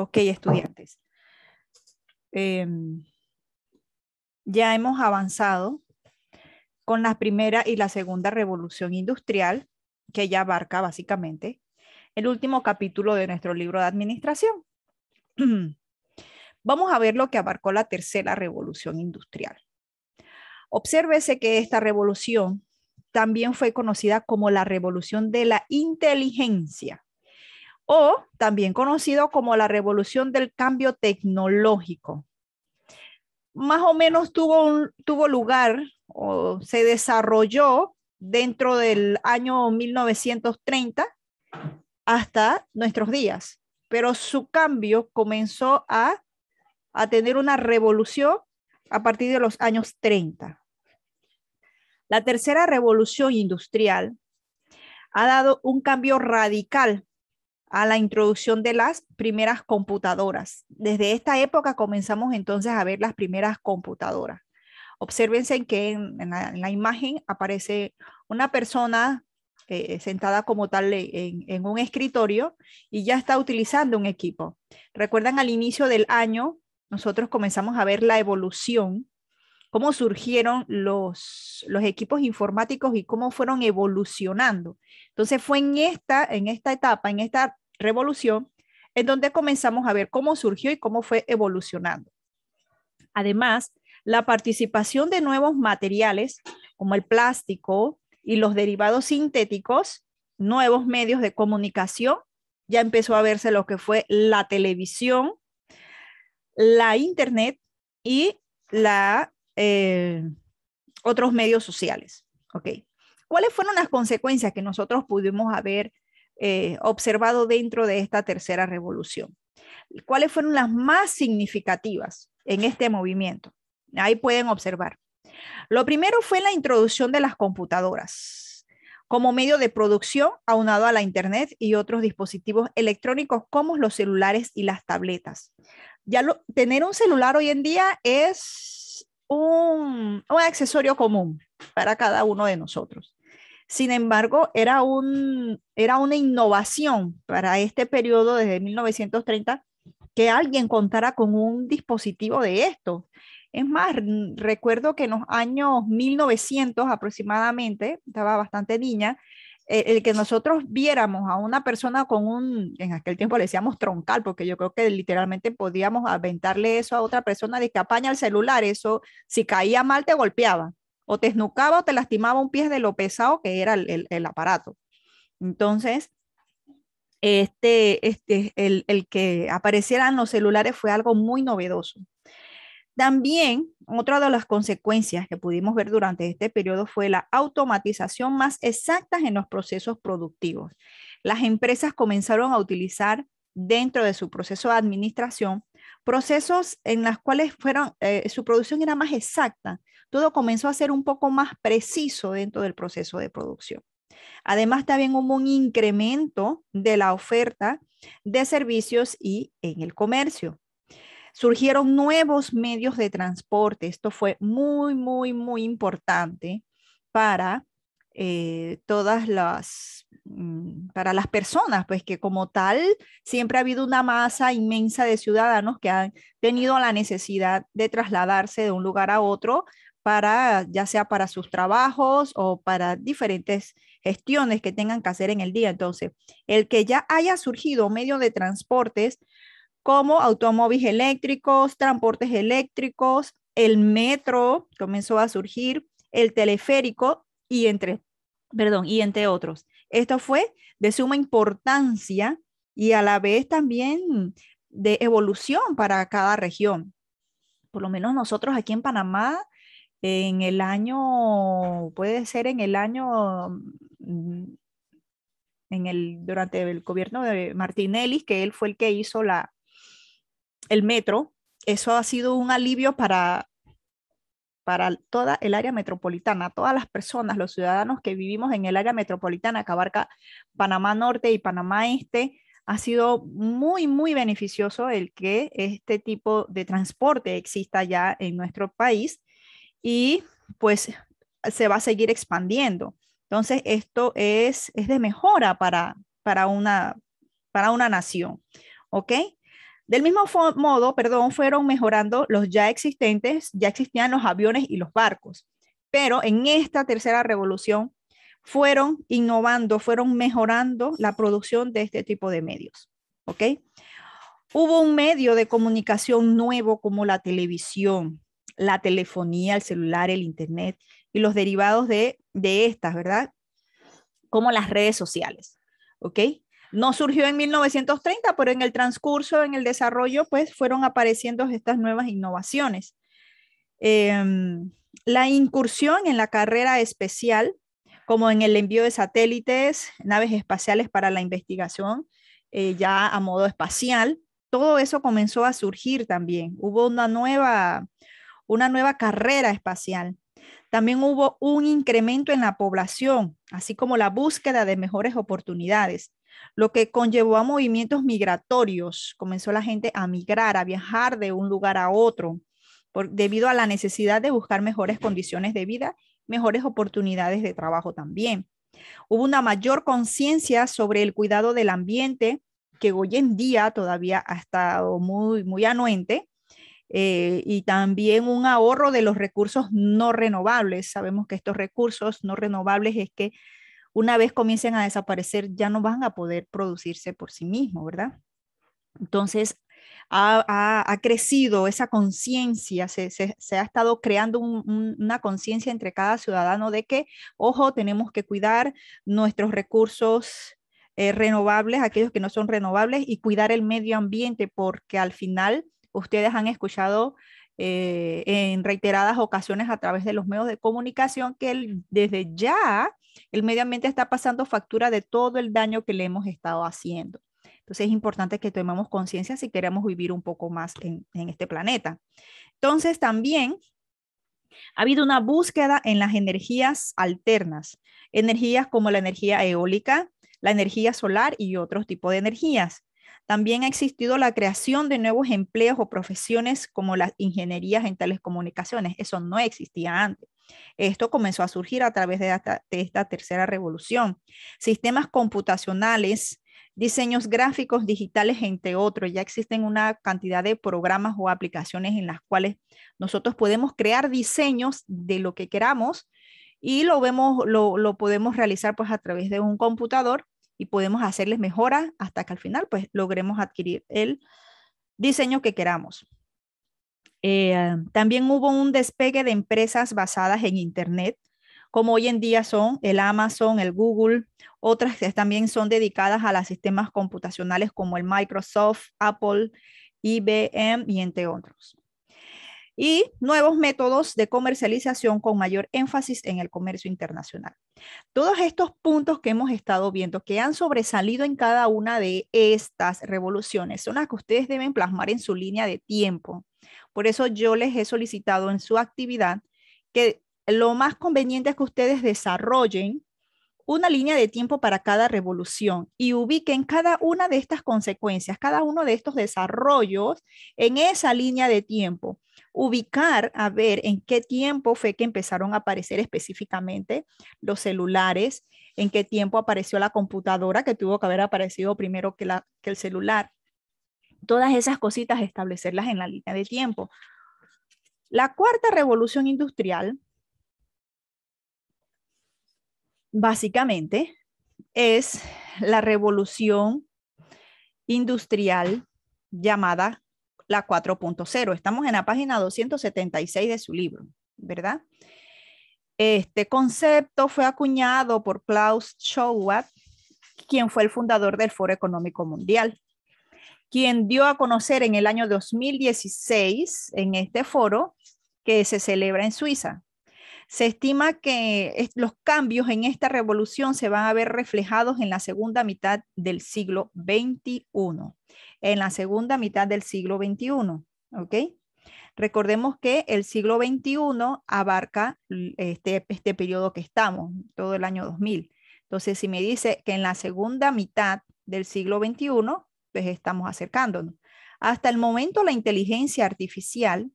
Ok, estudiantes. Em, ya hemos avanzado con la primera y la segunda revolución industrial, que ya abarca básicamente el último capítulo de nuestro libro de administración. Vamos a ver lo que abarcó la tercera revolución industrial. Obsérvese que esta revolución también fue conocida como la revolución de la inteligencia o también conocido como la revolución del cambio tecnológico. Más o menos tuvo, lugar o se desarrolló dentro del año 1930 hasta nuestros días, pero su cambio comenzó a, a tener una revolución a partir de los años 30. La tercera revolución industrial ha dado un cambio radical a la introducción de las primeras computadoras. Desde esta época comenzamos entonces a ver las primeras computadoras. Obsérvense que en, la, imagen aparece una persona eh, sentada como tal en, en, un escritorio y ya está utilizando un equipo. Recuerdan al inicio del año, nosotros comenzamos a ver la evolución cómo surgieron los, los equipos informáticos y cómo fueron evolucionando. Entonces fue en esta, en esta etapa, en esta revolución, en donde comenzamos a ver cómo surgió y cómo fue evolucionando. Además, la participación de nuevos materiales como el plástico y los derivados sintéticos, nuevos medios de comunicación, ya empezó a verse lo que fue la televisión, la internet y la eh, otros medios sociales. Okay. ¿Cuáles fueron las consecuencias que nosotros pudimos haber eh, observado dentro de esta tercera revolución? ¿Cuáles fueron las más significativas en este movimiento? Ahí pueden observar. Lo primero fue la introducción de las computadoras como medio de producción aunado a la Internet y otros dispositivos electrónicos como los celulares y las tabletas. Ya tener un celular hoy en día es un, accesorio común para cada uno de nosotros. Sin embargo, era, era una innovación para este periodo desde 1930 que alguien contara con un dispositivo de esto. Es más, recuerdo que en los años 1900 aproximadamente, estaba bastante niña, eh, el que nosotros viéramos a una persona con un, en aquel tiempo le decíamos troncal, porque yo creo que literalmente podíamos aventarle eso a otra persona de que apaña el celular, eso si caía mal te golpeaba, o te esnucaba o te lastimaba un pie de lo pesado que era el, aparato. Entonces, este, este, el que aparecieran los celulares fue algo muy novedoso. También, otra de las consecuencias que pudimos ver durante este periodo fue la automatización más exacta en los procesos productivos. Las empresas comenzaron a utilizar dentro de su proceso de administración procesos en los cuales eh, su producción era más exacta. Todo comenzó a ser un poco más preciso dentro del proceso de producción. Además, también hubo un incremento de la oferta de servicios y en el comercio surgieron nuevos medios de transporte. Esto fue muy, muy, muy importante para eh, todas las, mm, para las personas, pues que como tal siempre ha habido una masa inmensa de ciudadanos que han tenido la necesidad de trasladarse de un lugar a otro para, ya sea para sus trabajos o para diferentes gestiones que tengan que hacer en el día. Entonces, el que ya haya surgido medio de transportes como automóviles eléctricos, transportes eléctricos, el metro comenzó a surgir, el teleférico y entre, perdón, y entre otros. Esto fue de suma importancia y a la vez también de evolución para cada región. Por lo menos nosotros aquí en Panamá, en el año, puede ser en el año, mm, en el, durante el gobierno de Martinelli, que él fue el que hizo la, el metro, eso ha sido un alivio para, para toda el área metropolitana, todas las personas, los ciudadanos que vivimos en el área metropolitana que abarca Panamá Norte y Panamá Este, ha sido muy, muy beneficioso el que este tipo de transporte exista ya en nuestro país y pues se va a seguir expandiendo. Entonces, esto es, es de mejora para, para, una, para una nación, ¿ok? Del mismo modo, perdón, fueron mejorando los ya existentes, ya existían los aviones y los barcos, pero en esta tercera revolución fueron innovando, fueron mejorando la producción de este tipo de medios. ¿Ok? Hubo un medio de comunicación nuevo como la televisión, la telefonía, el celular, el internet y los derivados de, de estas, ¿verdad? Como las redes sociales. ¿Ok? No surgió en 1930, pero en el transcurso, en el desarrollo, pues fueron apareciendo estas nuevas innovaciones. Em, la incursión en la carrera especial, como en el envío de satélites, naves espaciales para la investigación, eh, ya a modo espacial, todo eso comenzó a surgir también. Hubo una nueva, una nueva carrera espacial. También hubo un incremento en la población, así como la búsqueda de mejores oportunidades lo que conllevó a movimientos migratorios. Comenzó la gente a migrar, a viajar de un lugar a otro, debido a la necesidad de buscar mejores condiciones de vida, mejores oportunidades de trabajo también. Hubo una mayor conciencia sobre el cuidado del ambiente, que hoy en día todavía ha estado muy, muy anuente, eh, y también un ahorro de los recursos no renovables. Sabemos que estos recursos no renovables es que una vez comiencen a desaparecer, ya no van a poder producirse por sí mismos, ¿verdad? Entonces, ha, crecido esa conciencia, se, ha estado creando una conciencia entre cada ciudadano de que, ojo, tenemos que cuidar nuestros recursos eh, renovables, aquellos que no son renovables, y cuidar el medio ambiente, porque al final ustedes han escuchado eh, en reiteradas ocasiones a través de los medios de comunicación que desde ya el medio ambiente está pasando factura de todo el daño que le hemos estado haciendo. Entonces es importante que tomemos conciencia si queremos vivir un poco más en este planeta. Entonces también ha habido una búsqueda en las energías alternas, energías como la energía eólica, la energía solar y otros tipos de energías. También ha existido la creación de nuevos empleos o profesiones como las ingenierías en telecomunicaciones. Eso no existía antes. Esto comenzó a surgir a través de esta, tercera revolución. Sistemas computacionales, diseños gráficos digitales, entre otros. Ya existen una cantidad de programas o aplicaciones en las cuales nosotros podemos crear diseños de lo que queramos y lo vemos, lo, podemos realizar pues a través de un computador y podemos hacerles mejoras hasta que al final pues logremos adquirir el diseño que queramos. Eh, también hubo un despegue de empresas basadas en Internet, como hoy en día son el Amazon, el Google, otras que también son dedicadas a los sistemas computacionales como el Microsoft, Apple, IBM y entre otros y nuevos métodos de comercialización con mayor énfasis en el comercio internacional. Todos estos puntos que hemos estado viendo, que han sobresalido en cada una de estas revoluciones, son las que ustedes deben plasmar en su línea de tiempo. Por eso yo les he solicitado en su actividad que lo más conveniente es que ustedes desarrollen una línea de tiempo para cada revolución y ubiquen cada una de estas consecuencias, cada uno de estos desarrollos en esa línea de tiempo. Ubicar, a ver, en qué tiempo fue que empezaron a aparecer específicamente los celulares, en qué tiempo apareció la computadora, que tuvo que haber aparecido primero que, la, que el celular. Todas esas cositas establecerlas en la línea de tiempo. La cuarta revolución industrial básicamente es la revolución industrial llamada la 4.0. Estamos en la página 276 de su libro, ¿verdad? Este concepto fue acuñado por Klaus Schwab, quien fue el fundador del Foro Económico Mundial, quien dio a conocer en el año 2016 en este foro que se celebra en Suiza, se estima que los cambios en esta revolución se van a ver reflejados en la segunda mitad del siglo XXI, en la segunda mitad del siglo XXI, ¿ok? Recordemos que el siglo XXI abarca este, este periodo que estamos, todo el año 2000. Entonces, si me dice que en la segunda mitad del siglo XXI, pues estamos acercándonos. Hasta el momento, la inteligencia artificial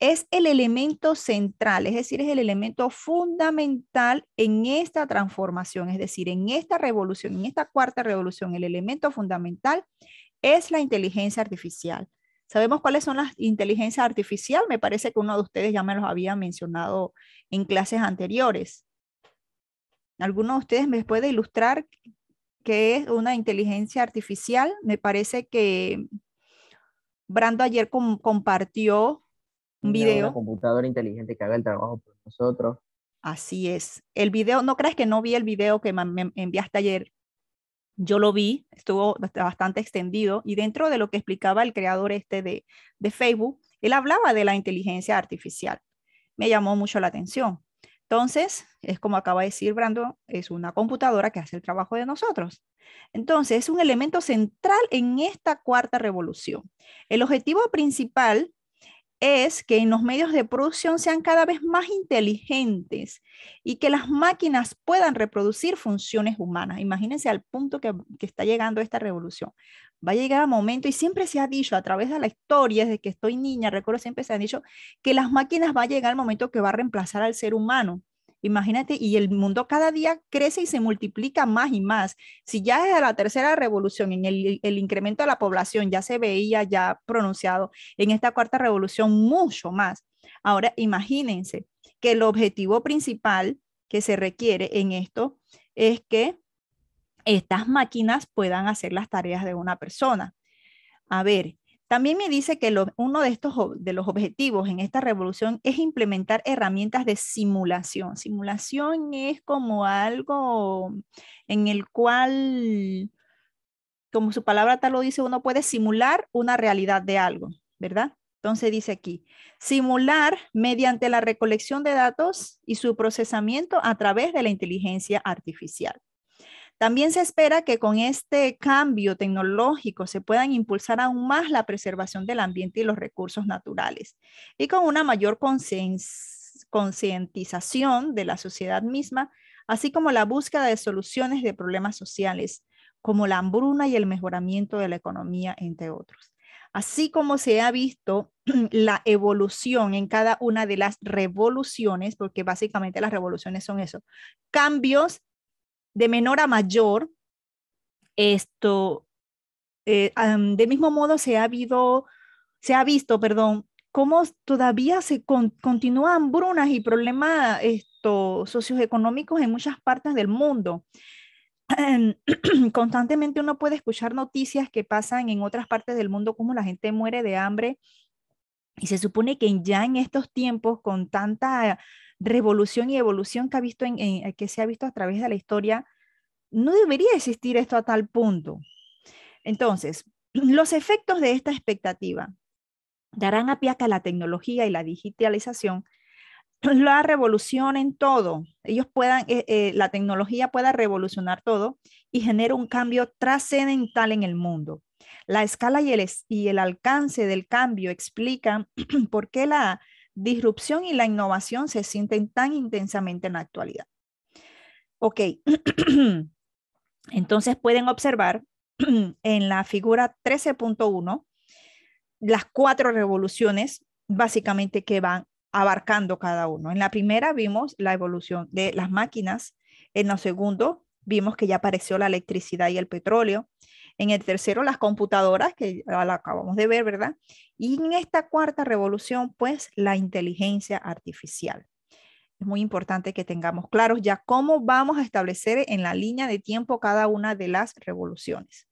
es el elemento central, es decir, es el elemento fundamental en esta transformación, es decir, en esta revolución, en esta cuarta revolución, el elemento fundamental es la inteligencia artificial. Sabemos cuáles son las inteligencias artificiales, me parece que uno de ustedes ya me los había mencionado en clases anteriores. ¿Alguno de ustedes me puede ilustrar qué es una inteligencia artificial? Me parece que Brando ayer compartió un video. Una computadora inteligente que haga el trabajo por nosotros. Así es. El video, ¿no crees que no vi el video que me enviaste ayer? Yo lo vi, estuvo bastante extendido y dentro de lo que explicaba el creador este de, de Facebook, él hablaba de la inteligencia artificial. Me llamó mucho la atención. Entonces, es como acaba de decir Brando, es una computadora que hace el trabajo de nosotros. Entonces, es un elemento central en esta cuarta revolución. El objetivo principal es que en los medios de producción sean cada vez más inteligentes y que las máquinas puedan reproducir funciones humanas. Imagínense al punto que, está llegando esta revolución. Va a llegar un momento, y siempre se ha dicho a través de la historia, desde que estoy niña, recuerdo siempre se han dicho que las máquinas va a llegar al momento que va a reemplazar al ser humano. Imagínate, y el mundo cada día crece y se multiplica más y más. Si ya desde la tercera revolución, en el, el incremento de la población ya se veía ya pronunciado, en esta cuarta revolución mucho más. Ahora imagínense que el objetivo principal que se requiere en esto es que estas máquinas puedan hacer las tareas de una persona. A ver, también me dice que uno de estos de los objetivos en esta revolución es implementar herramientas de simulación. Simulación es como algo en el cual, como su palabra tal lo dice, uno puede simular una realidad de algo, ¿verdad? Entonces dice aquí, simular mediante la recolección de datos y su procesamiento a través de la inteligencia artificial. También se espera que con este cambio tecnológico se puedan impulsar aún más la preservación del ambiente y los recursos naturales y con una mayor concientización de la sociedad misma, así como la búsqueda de soluciones de problemas sociales como la hambruna y el mejoramiento de la economía, entre otros. Así como se ha visto la evolución en cada una de las revoluciones, porque básicamente las revoluciones son eso, cambios de menor a mayor, esto, eh, mismo modo se ha, habido, se ha visto, perdón, cómo todavía se continúan hambrunas y problemas esto, socioeconómicos en muchas partes del mundo. Constantemente uno puede escuchar noticias que pasan en otras partes del mundo, como la gente muere de hambre. Y se supone que ya en estos tiempos, con tanta revolución y evolución eh, que, se ha visto a través de la historia, no debería existir esto a tal punto. Entonces, los efectos de esta expectativa darán a pie a la tecnología y la digitalización la revolución en todo. Ellos puedan, eh, eh, la tecnología pueda revolucionar todo y genera un cambio trascendental en el mundo. La escala y el alcance del cambio explican por qué la disrupción y la innovación se sienten tan intensamente en la actualidad. Ok, entonces pueden observar en la figura 13.1 las cuatro revoluciones básicamente que van abarcando cada uno. En la primera vimos la evolución de las máquinas, en la segunda vimos que ya apareció la electricidad y el petróleo, en el tercero, las computadoras, que la acabamos de ver, ¿verdad? Y en esta cuarta revolución, pues la inteligencia artificial. Es muy importante que tengamos claros ya cómo vamos a establecer en la línea de tiempo cada una de las revoluciones.